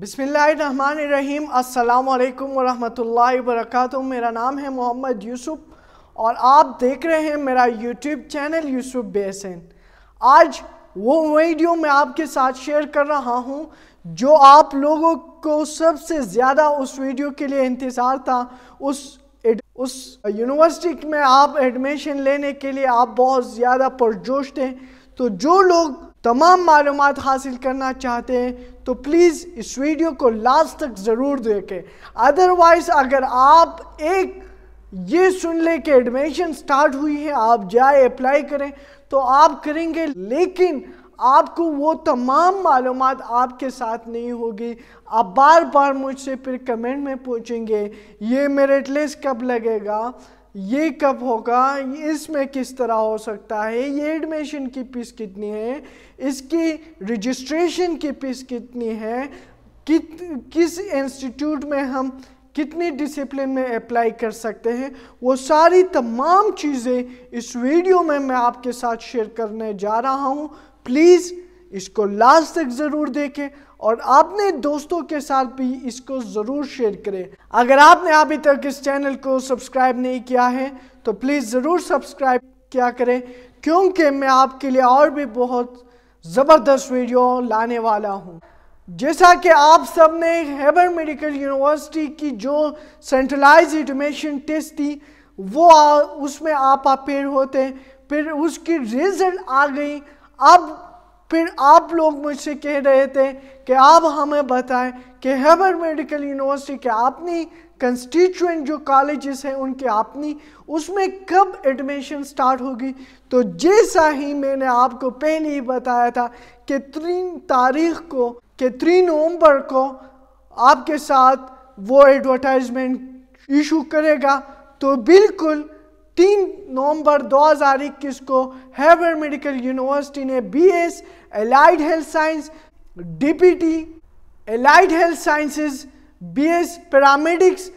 बिसमीम् अल्लाम वरहमल वर्क मेरा नाम है मोहम्मद यूसुफ और आप देख रहे हैं मेरा यूट्यूब चैनल यूसुफ बेसन आज वो वीडियो मैं आपके साथ शेयर कर रहा हूँ जो आप लोगों को सबसे ज़्यादा उस वीडियो के लिए इंतज़ार था उस उस यूनिवर्सिटी में आप एडमिशन लेने के लिए आप बहुत ज़्यादा पुरजोश थे तो जो लोग तमाम मालूम हासिल करना चाहते हैं तो प्लीज़ इस वीडियो को लास्ट तक ज़रूर देखें अदरवाइज़ अगर आप एक ये सुन ले कि एडमिशन स्टार्ट हुई है आप जाए अप्लाई करें तो आप करेंगे लेकिन आपको वो तमाम मालूम आपके साथ नहीं होगी आप बार बार मुझसे फिर कमेंट में पूछेंगे ये मेरिट लिस्ट कब लगेगा ये कब होगा इसमें किस तरह हो सकता है ये एडमिशन की फीस कितनी है इसकी रजिस्ट्रेशन की फीस कितनी है कित किस इंस्टीट्यूट में हम कितने डिसिप्लिन में अप्लाई कर सकते हैं वो सारी तमाम चीज़ें इस वीडियो में मैं आपके साथ शेयर करने जा रहा हूँ प्लीज़ इसको लास्ट तक ज़रूर देखें और अपने दोस्तों के साथ भी इसको ज़रूर शेयर करें अगर आपने अभी तक इस चैनल को सब्सक्राइब नहीं किया है तो प्लीज़ ज़रूर सब्सक्राइब किया करें क्योंकि मैं आपके लिए और भी बहुत ज़बरदस्त वीडियो लाने वाला हूँ जैसा कि आप सब ने हेबर मेडिकल यूनिवर्सिटी की जो सेंट्रलाइज एडमिशन टेस्ट थी वो आ, उसमें आप अपेयर होते फिर उसकी रिजल्ट आ गई अब फिर आप लोग मुझसे कह रहे थे कि आप हमें बताएं कि हेबर मेडिकल यूनिवर्सिटी के अपनी कंस्टिट्यूंट जो कॉलेजेस हैं उनके अपनी उसमें कब एडमिशन स्टार्ट होगी तो जैसा ही मैंने आपको पहले ही बताया था कि तीन तारीख को कि तीन नवंबर को आपके साथ वो एडवर्टाइजमेंट इशू करेगा तो बिल्कुल तीन नवंबर 2021 को हैवर मेडिकल यूनिवर्सिटी ने BS allied health science DPT allied health sciences BS paramedics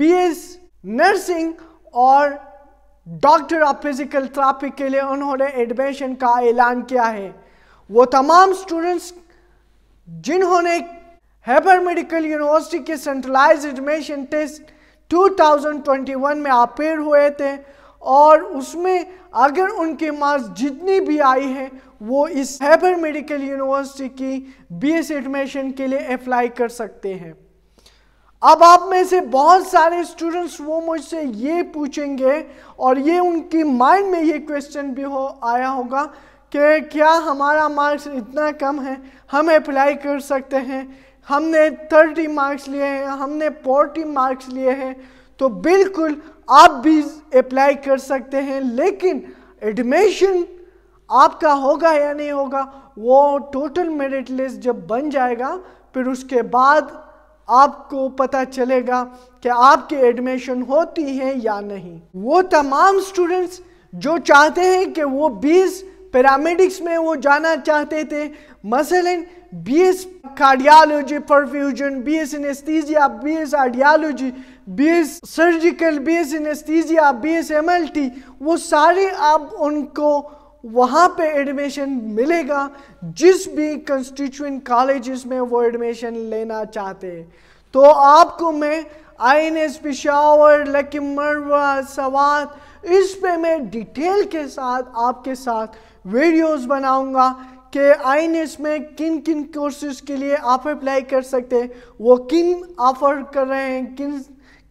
BS nursing और डॉक्टर ऑफ फिजिकल थेरापी के लिए उन्होंने एडमिशन का ऐलान किया है वो तमाम स्टूडेंट्स जिन्होंने हैबर मेडिकल यूनिवर्सिटी के सेंट्रलाइज एडमिशन टेस्ट 2021 में अपेयर हुए थे और उसमें अगर उनके मार्क्स जितनी भी आई हैं वो इस हैबर मेडिकल यूनिवर्सिटी की बीएस एडमिशन के लिए अप्लाई कर सकते हैं अब आप में से बहुत सारे स्टूडेंट्स वो मुझसे ये पूछेंगे और ये उनकी माइंड में ये क्वेश्चन भी हो आया होगा कि क्या हमारा मार्क्स इतना कम है हम अप्लाई कर सकते हैं हमने थर्टी मार्क्स लिए हैं हमने फोर्टी मार्क्स लिए हैं तो बिल्कुल आप भी अप्लाई कर सकते हैं लेकिन एडमिशन आपका होगा या नहीं होगा वो टोटल मेरिट लिस्ट जब बन जाएगा फिर उसके बाद आपको पता चलेगा कि आपकी एडमिशन होती है या नहीं वो तमाम स्टूडेंट्स जो चाहते हैं कि वो बीस पैरामेडिक्स में वो जाना चाहते थे मसलन B S cardiology perfusion B S anaesthesia B S audiology B S surgical B S anaesthesia B S M L T वो सारे आप उनको वहाँ पे एडमिशन मिलेगा जिस भी कंस्टिट्यूंट कॉलेज में वो एडमिशन लेना चाहते हैं तो आपको मैं आई एन एस पिशावर मरवा सवाल इस पे मैं डिटेल के साथ आपके साथ वीडियोस बनाऊंगा कि आई में किन किन कोर्सेज के लिए आप अप्लाई कर सकते हैं वो किन ऑफर कर रहे हैं किन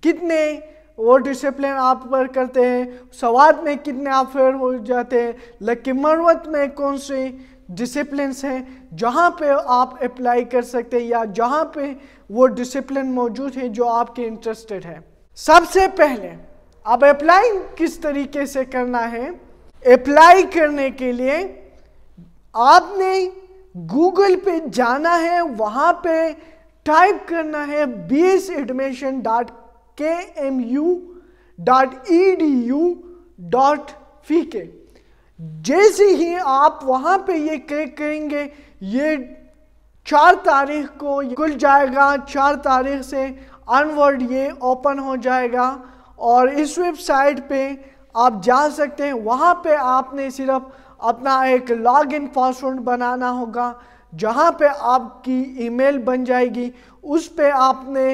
कितने वो डिसिप्लिन आप पर करते हैं सवाद में कितने ऑफर हो जाते हैं लकी मरवत में कौन से डिसिप्लिन हैं जहाँ पे आप अप्लाई कर सकते हैं या जहाँ पे वो डिसिप्लिन मौजूद है जो आपके इंटरेस्टेड है सबसे पहले अब अप्लाई किस तरीके से करना है अप्लाई करने के लिए आपने गूगल पे जाना है वहाँ पे टाइप करना है B S admission dot K M U dot E D U dot P K जैसे ही आप वहाँ पे ये क्लिक करेंगे ये चार तारीख को खुल जाएगा चार तारीख से अनवर्ड ये ओपन हो जाएगा और इस वेबसाइट पे आप जा सकते हैं वहाँ पे आपने सिर्फ अपना एक लॉग इन पासवर्ड बनाना होगा जहाँ पे आपकी ईमेल बन जाएगी उस पे आपने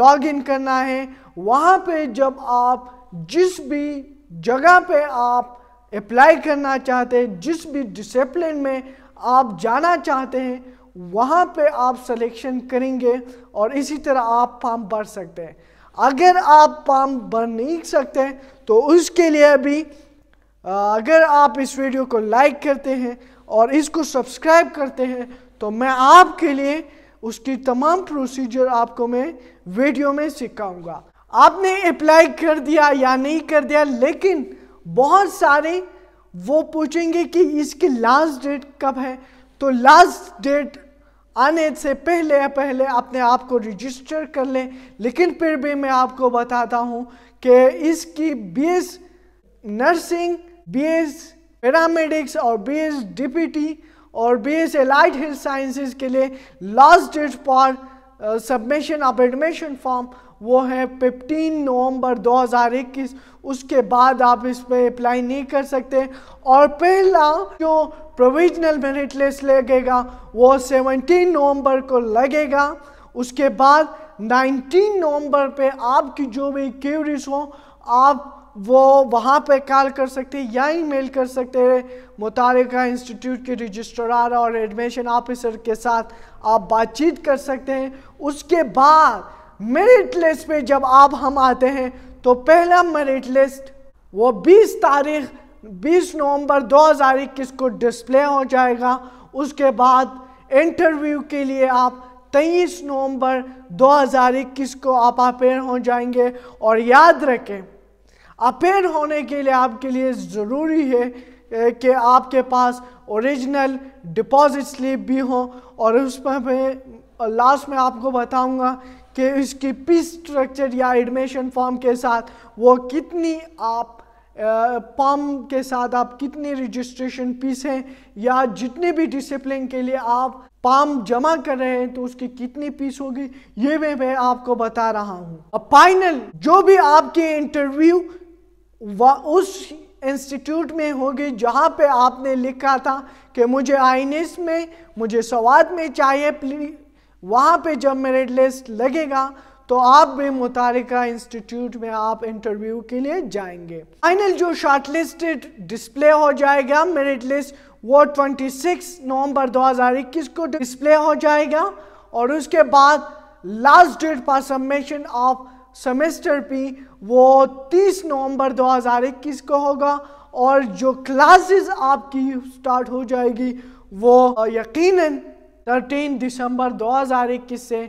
लॉग इन करना है वहाँ पे जब आप जिस भी जगह पे आप अप्लाई करना चाहते हैं जिस भी डिसिप्लिन में आप जाना चाहते हैं वहाँ पे आप सिलेक्शन करेंगे और इसी तरह आप फॉर्म भर सकते हैं अगर आप पाम बन नहीं सकते तो उसके लिए भी अगर आप इस वीडियो को लाइक करते हैं और इसको सब्सक्राइब करते हैं तो मैं आपके लिए उसकी तमाम प्रोसीजर आपको मैं वीडियो में सिखाऊंगा आपने अप्लाई कर दिया या नहीं कर दिया लेकिन बहुत सारे वो पूछेंगे कि इसकी लास्ट डेट कब है तो लास्ट डेट आने से पहले पहले अपने आप को रजिस्टर कर लें लेकिन फिर भी मैं आपको बताता हूँ कि इसकी बीएस नर्सिंग बीएस पैरामेडिक्स और बीएस डीपीटी और बीएस एलाइड हेल्थ साइंसेज के लिए last date for submission of admission form वो है 15 नवंबर 2021 उसके बाद आप इस पर अप्लाई नहीं कर सकते और पहला जो प्रोविजनल मेरिट लिस्ट लगेगा वो सेवनटीन नवंबर को लगेगा उसके बाद नाइनटीन नवंबर पे आपकी जो भी क्यूरीज हो आप वो वहाँ पे कॉल कर सकते हैं या ईमेल कर सकते हैं मुतारिका इंस्टीट्यूट के रजिस्ट्रार और एडमिशन ऑफिसर के साथ आप बातचीत कर सकते हैं उसके बाद मेरिट लिस्ट पे जब आप हम आते हैं तो पहला मेरिट लिस्ट वो 20 तारीख 20 नवंबर 2021 को डिस्प्ले हो जाएगा उसके बाद इंटरव्यू के लिए आप 23 नवंबर 2021 को आप अपेयर हो जाएंगे और याद रखें अपेयर होने के लिए आपके लिए ज़रूरी है कि आपके पास ओरिजिनल डिपॉजिट स्लिप भी हो और उसमें मैं लास्ट में आपको बताऊंगा कि इसकी पी स्ट्रक्चर या एडमिशन फॉर्म के साथ वो कितनी आप फॉर्म के साथ आप कितने रजिस्ट्रेशन पीस हैं या जितने भी डिसिप्लिन के लिए आप पाम जमा कर रहे हैं तो उसकी कितनी पीस होगी ये मैं मैं आपको बता रहा हूँ अब फाइनल जो भी आपके इंटरव्यू व उस इंस्टीट्यूट में होगी जहाँ पे आपने लिखा था कि मुझे आई में मुझे सवाद में चाहिए वहाँ पे जब मेरिट लिस्ट लगेगा तो आप भी मुतारिका इंस्टीट्यूट में आप इंटरव्यू के लिए जाएंगे फाइनल जो शॉर्टलिस्टेड डिस्प्ले हो जाएगा मेरिट लिस्ट वो 26 नवंबर 2021 को डिस्प्ले हो जाएगा और उसके बाद last date for submission of semester fee वो 30 नवंबर 2021 को होगा और जो क्लासेस आपकी स्टार्ट हो जाएगी वो यकीनन थर्टीन दिसंबर 2021 से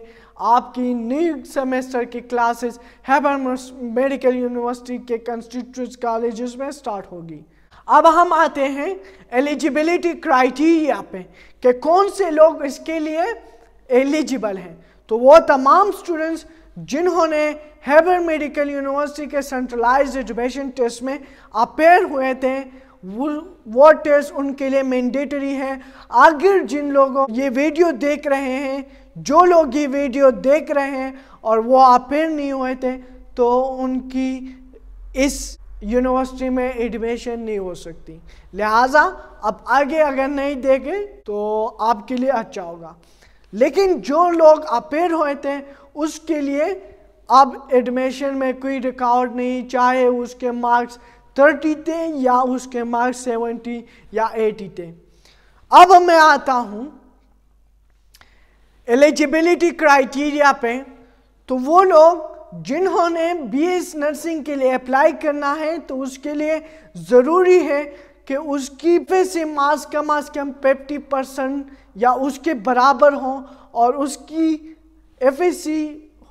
आपकी न्यू सेमेस्टर की क्लासेस हैबर मेडिकल यूनिवर्सिटी के कंस्टिट्यूट कॉलेजेस में स्टार्ट होगी अब हम आते हैं एलिजिबिलिटी क्राइटेरिया पे कि कौन से लोग इसके लिए एलिजिबल हैं तो वो तमाम स्टूडेंट्स जिन्होंने हैबर मेडिकल यूनिवर्सिटी के सेंट्रलाइज एजुकेशन टेस्ट में अपेयर हुए थे वो टेस्ट उनके लिए मैंडेटरी है आखिर जिन लोगों ये वीडियो देख रहे हैं जो लोग ये वीडियो देख रहे हैं और वो अपेयर नहीं हुए थे तो उनकी इस यूनिवर्सिटी में एडमिशन नहीं हो सकती लिहाजा अब आगे अगर नहीं देखें तो आपके लिए अच्छा होगा लेकिन जो लोग अपेयर हुए थे उसके लिए अब एडमिशन में कोई रिकॉर्ड नहीं चाहे उसके मार्क्स थर्टी थे या उसके मार्क्स सेवेंटी या एटी थे अब मैं आता हूं एलिजिबिलिटी क्राइटेरिया पे तो वो लोग जिन्होंने बीएस नर्सिंग के लिए अप्लाई करना है तो उसके लिए ज़रूरी है कि उसकी पे से मास कम अज कम फिफ्टी परसेंट या उसके बराबर हो और उसकी एफ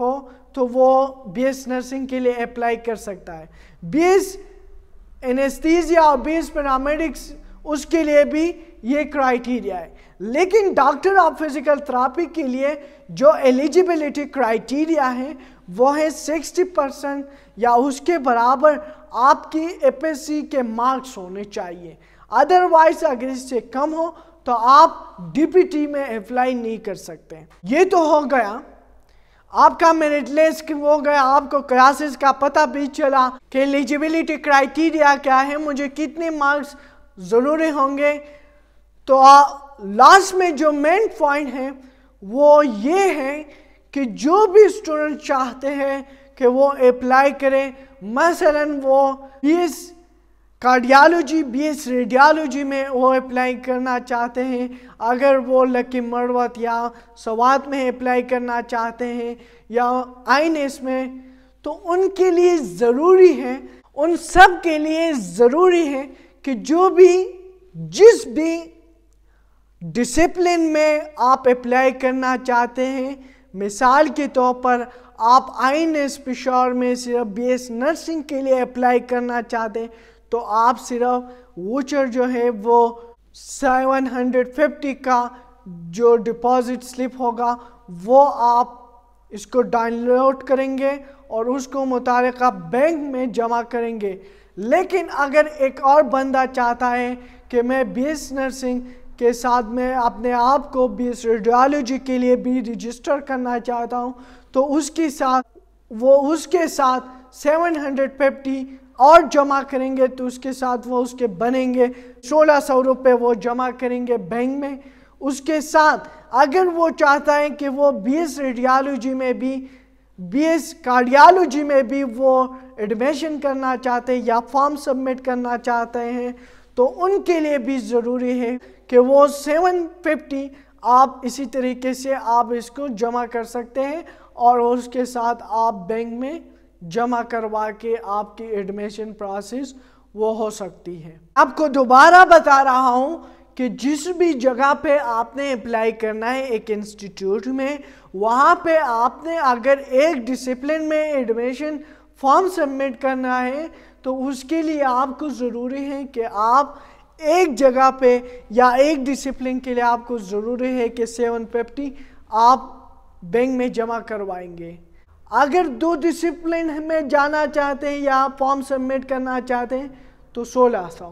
हो तो वो बीएस नर्सिंग के लिए अप्लाई कर सकता है बीएस एनेस्थीजिया बेस पैरामेडिक्स उसके लिए भी ये क्राइटेरिया है लेकिन डॉक्टर ऑफ फिजिकल थेरापी के लिए जो एलिजिबिलिटी क्राइटेरिया है वो है सिक्सटी परसेंट या उसके बराबर आपकी एपीसी के मार्क्स होने चाहिए अदरवाइज अगर इससे कम हो तो आप डीपीटी में अप्लाई नहीं कर सकते ये तो हो गया आपका मेरिट लिस्ट वो गया आपको क्लासेस का पता भी चला कि एलिजिबिलिटी क्राइटेरिया क्या है मुझे कितने मार्क्स ज़रूरी होंगे तो लास्ट में जो मेन पॉइंट है वो ये है कि जो भी स्टूडेंट चाहते हैं कि वो अप्लाई करें मसलन वो बीस कार्डियालॉजी बीएस रेडियालॉजी में वो अप्लाई करना चाहते हैं अगर वो लकी मरवत या सवात में अप्लाई करना चाहते हैं या आई में तो उनके लिए ज़रूरी है उन सब के लिए ज़रूरी है कि जो भी जिस भी डिसिप्लिन में आप अप्लाई करना चाहते हैं मिसाल के तौर पर आप आई एन एस में सिर्फ बी एस नर्सिंग के लिए अप्लाई करना चाहते हैं तो आप सिर्फ वोचर जो है वो 750 का जो डिपॉजिट स्लिप होगा वो आप इसको डाउनलोड करेंगे और उसको मुतार बैंक में जमा करेंगे लेकिन अगर एक और बंदा चाहता है कि मैं बीएस नर्सिंग के साथ में अपने आप को एस रेडियोलॉजी के लिए भी रजिस्टर करना चाहता हूँ तो उसके साथ वो उसके साथ 750 और जमा करेंगे तो उसके साथ वो उसके बनेंगे सोलह सौ रुपये वो जमा करेंगे बैंक में उसके साथ अगर वो चाहता है कि वो बीएस रेडियोलॉजी में भी बीएस कार्डियोलॉजी में भी वो एडमिशन करना चाहते हैं या फॉर्म सबमिट करना चाहते हैं तो उनके लिए भी ज़रूरी है कि वो सेवन फिफ्टी आप इसी तरीके से आप इसको जमा कर सकते हैं और उसके साथ आप बैंक में जमा करवा के आपकी एडमिशन प्रोसेस वो हो सकती है आपको दोबारा बता रहा हूँ कि जिस भी जगह पे आपने अप्लाई करना है एक इंस्टीट्यूट में वहाँ पे आपने अगर एक डिसिप्लिन में एडमिशन फॉर्म सबमिट करना है तो उसके लिए आपको ज़रूरी है कि आप एक जगह पे या एक डिसिप्लिन के लिए आपको ज़रूरी है कि सेवन फिफ्टी आप बैंक में जमा करवाएंगे अगर दो डिसिप्लिन में जाना चाहते हैं या फॉर्म सबमिट करना चाहते हैं तो सोलह सौ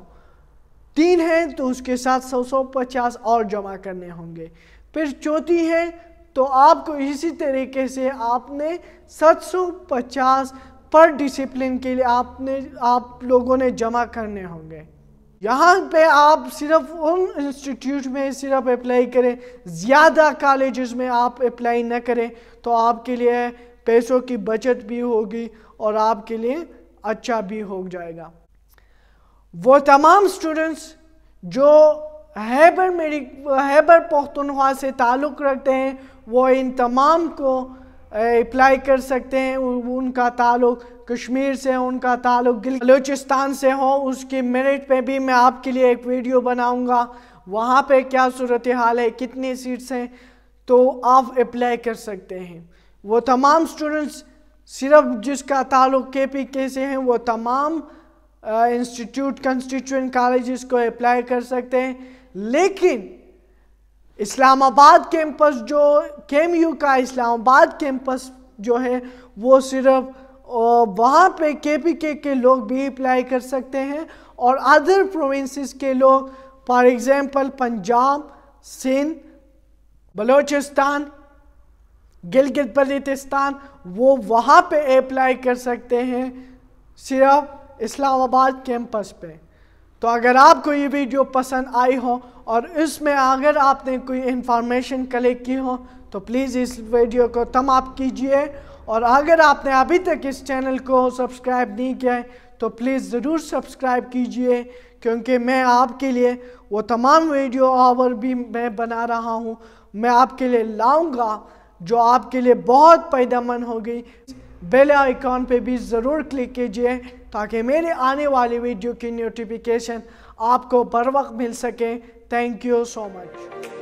तीन है तो उसके साथ सौ सौ पचास और जमा करने होंगे फिर चौथी है तो आपको इसी तरीके से आपने सात सौ पचास पर डिसिप्लिन के लिए आपने आप लोगों ने जमा करने होंगे यहाँ पे आप सिर्फ उन इंस्टीट्यूट में सिर्फ अप्लाई करें ज़्यादा कॉलेजेस में आप अप्लाई न करें तो आपके लिए पैसों की बचत भी होगी और आपके लिए अच्छा भी हो जाएगा वो तमाम स्टूडेंट्स जो हैबर मेरी हैबर पख्तनख्वा से ताल्लुक़ रखते हैं वो इन तमाम को अप्लाई कर सकते हैं उनका ताल्लुक कश्मीर से उनका ताल्लुक बलूचिस्तान से हो उसके मेरिट पे भी मैं आपके लिए एक वीडियो बनाऊंगा वहाँ पे क्या सूरत हाल है कितनी सीट्स हैं तो आप अप्लाई कर सकते हैं वो तमाम स्टूडेंट्स सिर्फ जिसका ताल्लुक के पी के से हैं वो तमाम इंस्टीट्यूट कंस्टिट्यूंट कॉलेज को अप्लाई कर सकते हैं लेकिन इस्लामाबाद कैंपस जो केम यू का इस्लामाबाद कैंपस जो है वो सिर्फ वहाँ पे के पी के के लोग भी अप्लाई कर सकते हैं और अदर प्रोविंसेस के लोग फॉर एग्ज़ाम्पल पंजाब सिंध बलोचिस्तान गिलगित बल्तिस्तान वो वहाँ पे अप्लाई कर सकते हैं सिर्फ इस्लामाबाद कैंपस पे तो अगर आपको ये वीडियो पसंद आई हो और इसमें अगर आपने कोई इंफॉर्मेशन कलेक्ट की हो तो प्लीज़ इस वीडियो को तमाम कीजिए और अगर आपने अभी तक इस चैनल को सब्सक्राइब नहीं किया है तो प्लीज़ ज़रूर सब्सक्राइब कीजिए क्योंकि मैं आपके लिए वो तमाम वीडियो और भी मैं बना रहा हूँ मैं आपके लिए लाऊंगा जो आपके लिए बहुत पैदामंद होगी बेल आइकॉन पे भी ज़रूर क्लिक कीजिए ताकि मेरे आने वाली वीडियो की नोटिफिकेशन आपको बर वक्त मिल सके थैंक यू सो मच